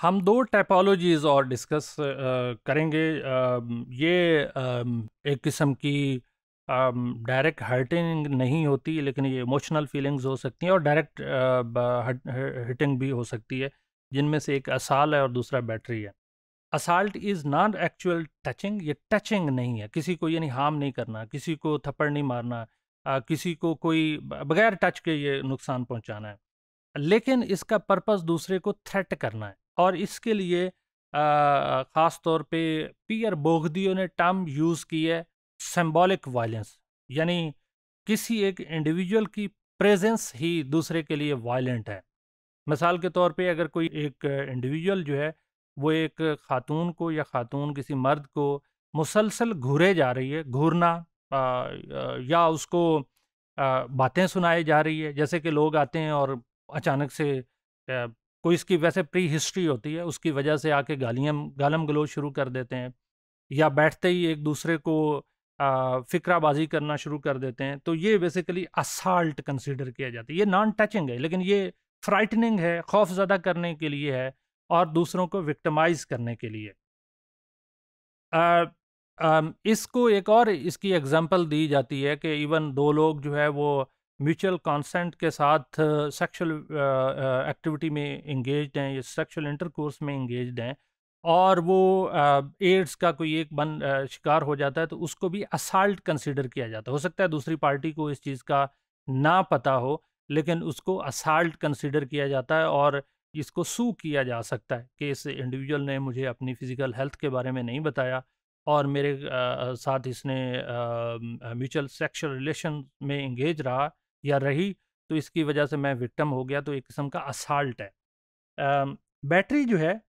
हम दो टाइपोलॉजीज़ और डिस्कस करेंगे ये एक किस्म की डायरेक्ट हर्टिंग नहीं होती लेकिन ये इमोशनल फीलिंग्स हो सकती हैं और डायरेक्ट हिटिंग भी हो सकती है जिनमें से एक असाल है और दूसरा बैटरी है assault is not actual touching ये टचिंग नहीं है किसी को यानी हार्म नहीं करना किसी को थप्पड़ नहीं मारना किसी को कोई बगैर टच के ये नुकसान पहुंचाना है लेकिन इसका पर्पस दूसरे को थ्रेट करना है और इसके लिए ख़ास तौर पे पीयर बोगदियों ने टर्म यूज़ की है सिम्बॉलिक वायलेंस यानी किसी एक इंडिविजुअल की प्रेजेंस ही दूसरे के लिए वायलेंट है मिसाल के तौर पे अगर कोई एक इंडिविजुअल जो है वो एक खातून को या खातून किसी मर्द को मुसलसल घूरे जा रही है घूरना या उसको बातें सुनाई जा रही है जैसे कि लोग आते हैं और अचानक से कोई इसकी वैसे प्री हिस्ट्री होती है उसकी वजह से आके गालियाँ गालम गलोज शुरू कर देते हैं या बैठते ही एक दूसरे को फिक्राबाजी करना शुरू कर देते हैं तो ये बेसिकली असाल्ट कंसिडर किया जाता है ये नॉन टचिंग है लेकिन ये फ्राइटनिंग है खौफ ज़्यादा करने के लिए है और दूसरों को विक्टमाइज करने के लिए आ, आ, इसको एक और इसकी एग्जांपल दी जाती है कि इवन दो लोग जो है वो म्यूचुअल कॉन्सेंट के साथ सेक्सुअल एक्टिविटी में इंगेज हैं या सेक्सुअल इंटरकोर्स में इंगेज हैं और वो एड्स का कोई एक बन शिकार हो जाता है तो उसको भी असाल्ट कंसिडर किया जाता है हो सकता है दूसरी पार्टी को इस चीज़ का ना पता हो लेकिन उसको असाल्ट कंसिडर किया जाता है और इसको सू किया जा सकता है कि इस इंडिविजुअल ने मुझे अपनी फ़िज़िकल हेल्थ के बारे में नहीं बताया और मेरे साथ इसने म्यूचुअल सेक्शुअल रिलेशन में इंगेज रहा या रही तो इसकी वजह से मैं विक्टम हो गया तो एक किस्म का असाल्ट है बैटरी जो है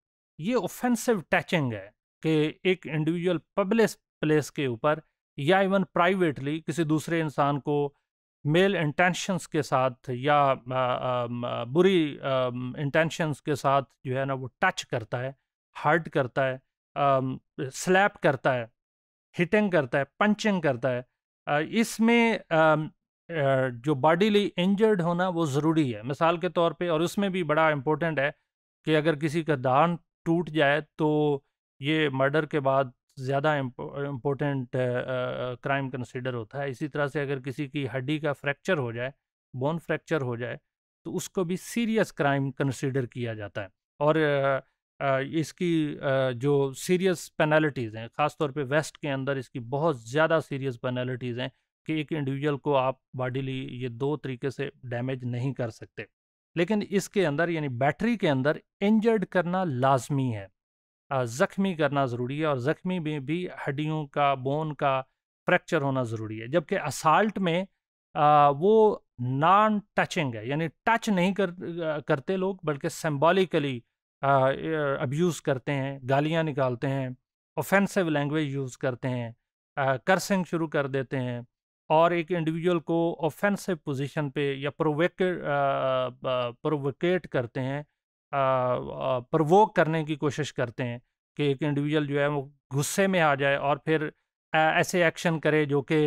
ये ऑफेंसिव टैचिंग है कि एक इंडिविजुअल पब्लिक प्लेस के ऊपर या इवन प्राइवेटली किसी दूसरे इंसान को मेल इंटेंशंस के साथ या बुरी इंटेंशंस के साथ जो है ना वो टच करता है हर्ट करता है स्लैप करता है हिटिंग करता है पंचिंग करता है इसमें जो बॉडीली इंजर्ड होना वो ज़रूरी है मिसाल के तौर पे और उसमें भी बड़ा इम्पोर्टेंट है कि अगर किसी का दान टूट जाए तो ये मर्डर के बाद ज़्यादा इम्पोर्टेंट क्राइम कंसिडर होता है इसी तरह से अगर किसी की हड्डी का फ्रैक्चर हो जाए बोन फ्रैक्चर हो जाए तो उसको भी सीरियस क्राइम कंसिडर किया जाता है और इसकी जो सीरियस पेनल्टीज़ हैं ख़ासतौर पे वेस्ट के अंदर इसकी बहुत ज़्यादा सीरियस पेनल्टीज़ हैं कि एक इंडिविजुअल को आप बॉडीली ये दो तरीके से डैमेज नहीं कर सकते लेकिन इसके अंदर यानी बैटरी के अंदर इंजर्ड करना लाजमी है ज़ख्मी करना ज़रूरी है और ज़ख्मी में भी, हड्डियों का बोन का फ्रैक्चर होना ज़रूरी है जबकि असाल्ट में आ, वो नॉन टचिंग है यानी टच नहीं कर करते लोग बल्कि सिम्बॉलिकली अब्यूज़ करते हैं गालियाँ निकालते हैं ऑफेंसिव लैंग्वेज यूज़ करते हैं कर्सिंग शुरू कर देते हैं और एक इंडिविजुअल को ऑफेंसिव पोजीशन पे या प्रोवेक प्रोवोकेट करते हैं प्रवोक करने की कोशिश करते हैं कि एक इंडिविजुअल जो है वो गुस्से में आ जाए और फिर ऐसे एक्शन करे जो कि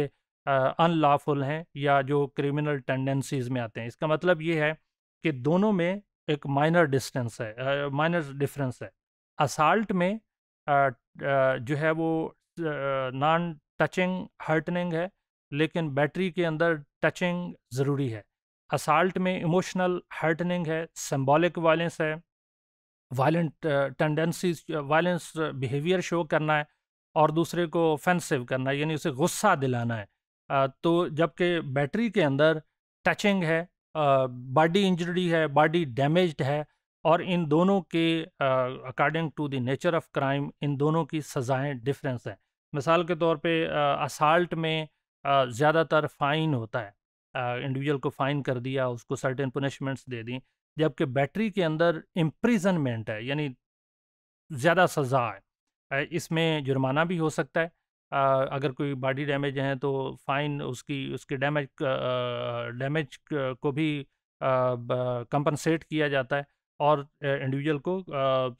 अनलॉफुल हैं या जो क्रिमिनल टेंडेंसीज में आते हैं इसका मतलब ये है कि दोनों में एक माइनर डिस्टेंस है माइनर डिफरेंस है असाल्ट में आ, आ, जो है वो नॉन टचिंग हर्टनिंग है लेकिन बैटरी के अंदर टचिंग ज़रूरी है असाल्ट में इमोशनल हर्टनिंग है सिम्बॉलिक वायलेंस है violent tendencies violence behaviour show करना है और दूसरे को ऑफेंसिव करना है यानी उसे गुस्सा दिलाना है तो जबकि बैटरी के अंदर टचिंग है बॉडी इंजरी है बॉडी डैमेज्ड है और इन दोनों के according to the nature of crime इन दोनों की सज़ाएं डिफरेंस हैं मिसाल के तौर पे असाल्ट में ज़्यादातर फ़ाइन होता है इंडिविजुअल को फ़ाइन कर दिया उसको सर्टेन पनिशमेंट्स दे दी जबकि बैटरी के अंदर इम्प्रिजनमेंट है यानी ज़्यादा सज़ा है इसमें जुर्माना भी हो सकता है अगर कोई बॉडी डैमेज है तो फ़ाइन उसकी उसके डैमेज डैमेज को भी कंपनसेट किया जाता है और इंडिविजुअल को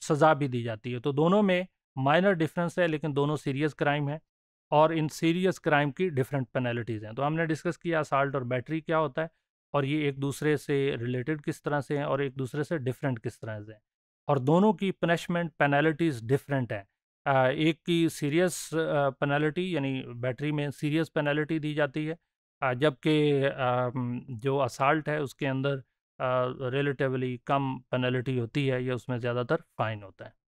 सज़ा भी दी जाती है तो दोनों में माइनर डिफरेंस है लेकिन दोनों सीरियस क्राइम है और इन सीरियस क्राइम की डिफरेंट पेनल्टीज़ हैं तो हमने डिस्कस किया असाल्ट और बैटरी क्या होता है और ये एक दूसरे से रिलेटेड किस तरह से हैं और एक दूसरे से डिफरेंट किस तरह से हैं और दोनों की पनिशमेंट पेनल्टीज़ डिफरेंट हैं एक की सीरियस पेनल्टी यानी बैटरी में सीरियस पेनल्टी दी जाती है जबकि जो असाल्ट है उसके अंदर रिलेटिवली कम पेनल्टी होती है या उसमें ज़्यादातर फ़ाइन होता है